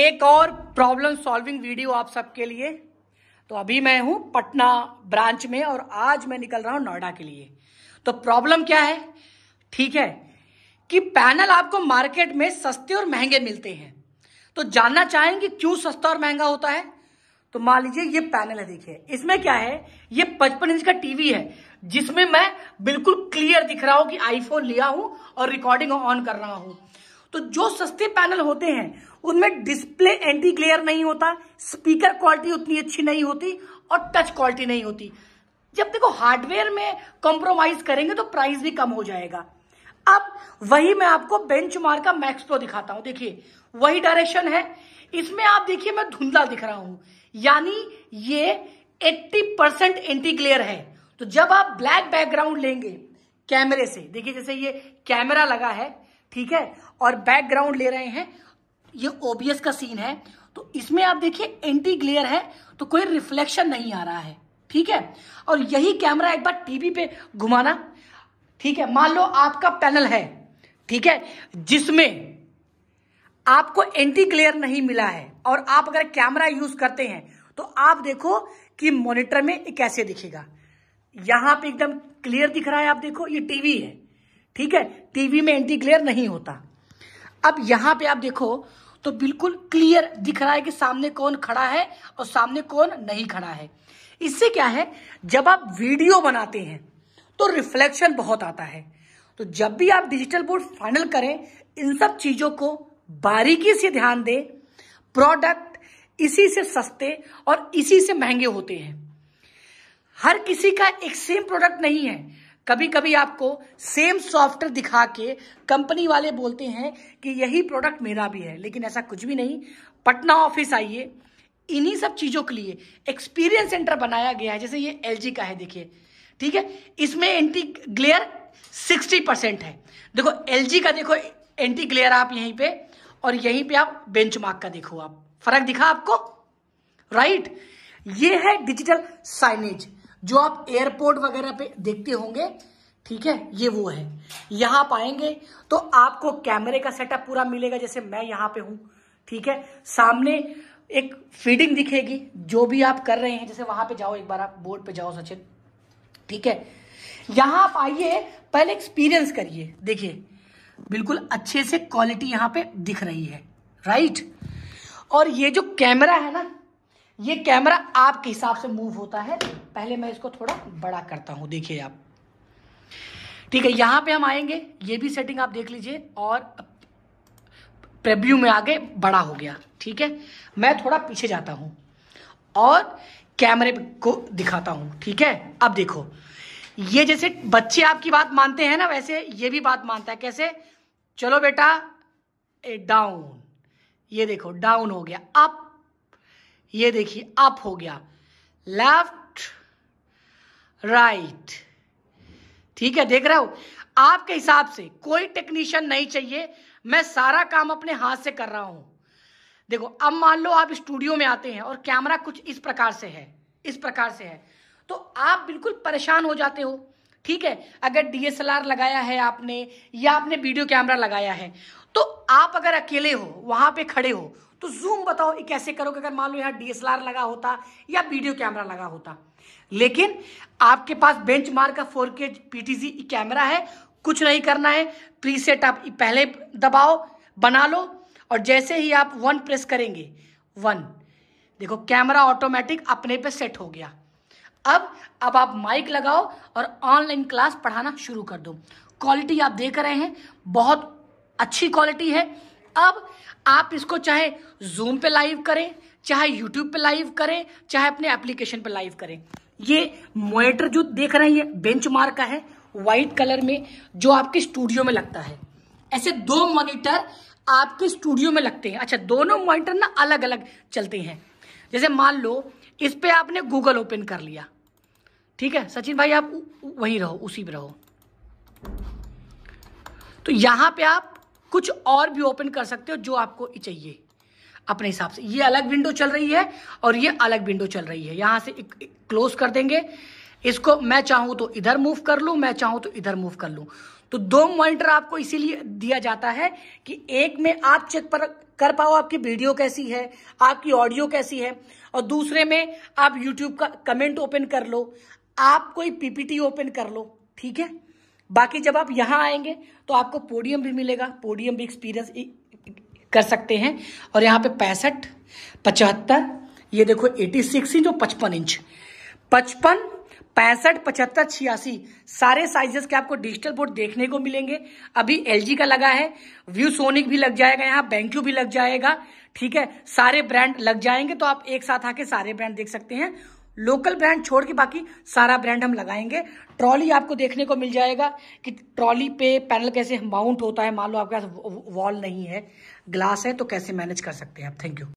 एक और problem solving video आप सबके लिए तो अभी मैं हूं पटना ब्रांच में और आज मैं निकल रहा हूं नोएडा के लिए तो प्रॉब्लम क्या है ठीक है कि पैनल आपको मार्केट में सस्ते और महंगे मिलते हैं तो जानना चाहेंगे क्यों सस्ता और महंगा होता है तो मान लीजिए ये पैनल है देखिए इसमें क्या है ये पचपन इंच का टीवी है जिसमें मैं बिल्कुल क्लियर दिख रहा हूं कि आईफोन लिया हूं और रिकॉर्डिंग ऑन कर रहा हूं तो जो सस्ते पैनल होते हैं उनमें डिस्प्ले एंटी ग्लेयर नहीं होता स्पीकर क्वालिटी उतनी अच्छी नहीं होती और टच क्वालिटी नहीं होती जब देखो हार्डवेयर में कॉम्प्रोमाइज करेंगे तो प्राइस भी कम हो जाएगा अब वही मैं आपको बेंच का मैक्स प्रो तो दिखाता हूं देखिए वही डायरेक्शन है इसमें आप देखिए मैं धुंधला दिख रहा हूं यानी ये 80 परसेंट एंटी क्लियर है तो जब आप ब्लैक बैकग्राउंड लेंगे कैमरे से देखिए जैसे ये कैमरा लगा है ठीक है और बैकग्राउंड ले रहे हैं ये ओबीएस का सीन है तो इसमें आप देखिए एंटी ग्लेयर है तो कोई रिफ्लेक्शन नहीं आ रहा है ठीक है और यही कैमरा एक बार टीवी पे घुमाना ठीक है मान लो आपका पैनल है ठीक है जिसमें आपको एंटी ग्लेयर नहीं मिला है और आप अगर कैमरा यूज करते हैं तो आप देखो कि मॉनिटर में कैसे दिखेगा यहां पे एकदम क्लियर दिख रहा है आप देखो ये टीवी है ठीक है टीवी में एंटी ग्लेयर नहीं होता अब यहां पे आप देखो तो बिल्कुल क्लियर दिख रहा है कि सामने कौन खड़ा है और सामने कौन नहीं खड़ा है इससे क्या है जब आप वीडियो बनाते हैं तो रिफ्लेक्शन बहुत आता है तो जब भी आप डिजिटल बोर्ड फाइनल करें इन सब चीजों को बारीकी से ध्यान दें प्रोडक्ट इसी से सस्ते और इसी से महंगे होते हैं हर किसी का एक सेम प्रोडक्ट नहीं है कभी कभी आपको सेम सॉफ्टवेयर दिखा के कंपनी वाले बोलते हैं कि यही प्रोडक्ट मेरा भी है लेकिन ऐसा कुछ भी नहीं पटना ऑफिस आइए इन्हीं सब चीज़ों के लिए एक्सपीरियंस सेंटर बनाया गया है जैसे ये एल का है देखिए ठीक है इसमें एंटी ग्लेयर सिक्सटी परसेंट है देखो एल का देखो एंटी ग्लेयर आप यहीं पे और यहीं पे आप बेंच का देखो आप फर्क दिखा आपको राइट ये है डिजिटल साइनेज जो आप एयरपोर्ट वगैरह पे देखते होंगे ठीक है ये वो है यहां आप आएंगे तो आपको कैमरे का सेटअप पूरा मिलेगा जैसे मैं यहां पे हूं ठीक है सामने एक फीडिंग दिखेगी जो भी आप कर रहे हैं जैसे वहां पे जाओ एक बार आप बोर्ड पे जाओ सचिन ठीक है यहां आप आइए पहले एक्सपीरियंस करिए देखिए बिल्कुल अच्छे से क्वालिटी यहां पे दिख रही है राइट और ये जो कैमरा है ना ये कैमरा आपके हिसाब से मूव होता है पहले मैं इसको थोड़ा बड़ा करता हूं देखिए आप ठीक है यहां पे हम आएंगे ये भी सेटिंग आप देख लीजिए और प्रेव्यू में आगे बड़ा हो गया ठीक है मैं थोड़ा पीछे जाता हूं और कैमरे को दिखाता हूं ठीक है अब देखो ये जैसे बच्चे आपकी बात मानते हैं ना वैसे ये भी बात मानता है कैसे चलो बेटा ए डाउन ये देखो डाउन हो गया अप ये देखिए अप हो गया लेफ्ट राइट ठीक है देख रहे हो आपके हिसाब से कोई टेक्नीशियन नहीं चाहिए मैं सारा काम अपने हाथ से कर रहा हूं देखो अब मान लो आप स्टूडियो में आते हैं और कैमरा कुछ इस प्रकार से है इस प्रकार से है तो आप बिल्कुल परेशान हो जाते हो ठीक है अगर डीएसएलआर लगाया है आपने या आपने वीडियो कैमरा लगाया है तो आप अगर अकेले हो वहां पे खड़े हो तो जूम बताओ ये कैसे करोगे अगर मान लो यहाँ डीएसएलआर लगा होता या वीडियो कैमरा लगा होता लेकिन आपके पास बेंच मार्क का फोर के कैमरा है कुछ नहीं करना है प्रीसेट आप पहले दबाओ बना लो और जैसे ही आप वन प्रेस करेंगे वन देखो कैमरा ऑटोमेटिक अपने पे सेट हो गया अब अब आप माइक लगाओ और ऑनलाइन क्लास पढ़ाना शुरू कर दो क्वालिटी आप देख रहे हैं बहुत अच्छी क्वालिटी है अब आप इसको चाहे जूम पे लाइव करें चाहे यूट्यूब पे लाइव करें चाहे अपने एप्लीकेशन पे लाइव करें ये मोनिटर जो देख रहे हैं ये बेंच का है व्हाइट कलर में जो आपके स्टूडियो में लगता है ऐसे दो मॉनिटर आपके स्टूडियो में लगते हैं अच्छा दोनों मॉनिटर ना अलग अलग चलते हैं जैसे मान लो इस पर आपने गूगल ओपन कर लिया ठीक है सचिन भाई आप वहीं रहो उसी पर रहो तो यहां पे आप कुछ और भी ओपन कर सकते हो जो आपको चाहिए अपने हिसाब से ये अलग विंडो चल रही है और ये अलग विंडो चल रही है यहाँ से क्लोज कर देंगे इसको मैं चाहूँ तो इधर मूव कर लूँ मैं चाहूँ तो इधर मूव कर लूँ तो दो मॉनिटर आपको इसीलिए दिया जाता है कि एक में आप चेक पर कर पाओ आपकी वीडियो कैसी है आपकी ऑडियो कैसी है और दूसरे में आप यूट्यूब का कमेंट ओपन कर लो आप कोई पीपीटी ओपन कर लो ठीक है बाकी जब आप यहां आएंगे तो आपको पोडियम भी मिलेगा पोडियम भी एक्सपीरियंस कर सकते हैं और यहाँ पे पैंसठ पचहत्तर ये देखो एटी सिक्स जो पचपन इंच पचपन पैंसठ पचहत्तर छियासी सारे साइजेस के आपको डिजिटल बोर्ड देखने को मिलेंगे अभी एलजी का लगा है व्यू सोनिक भी लग जाएगा यहाँ बैंक्यू भी लग जाएगा ठीक है सारे ब्रांड लग जाएंगे तो आप एक साथ आके सारे ब्रांड देख सकते हैं लोकल ब्रांड छोड़ के बाकी सारा ब्रांड हम लगाएंगे ट्रॉली आपको देखने को मिल जाएगा कि ट्रॉली पे पैनल कैसे माउंट होता है मान लो आपके पास वॉल नहीं है ग्लास है तो कैसे मैनेज कर सकते हैं आप थैंक यू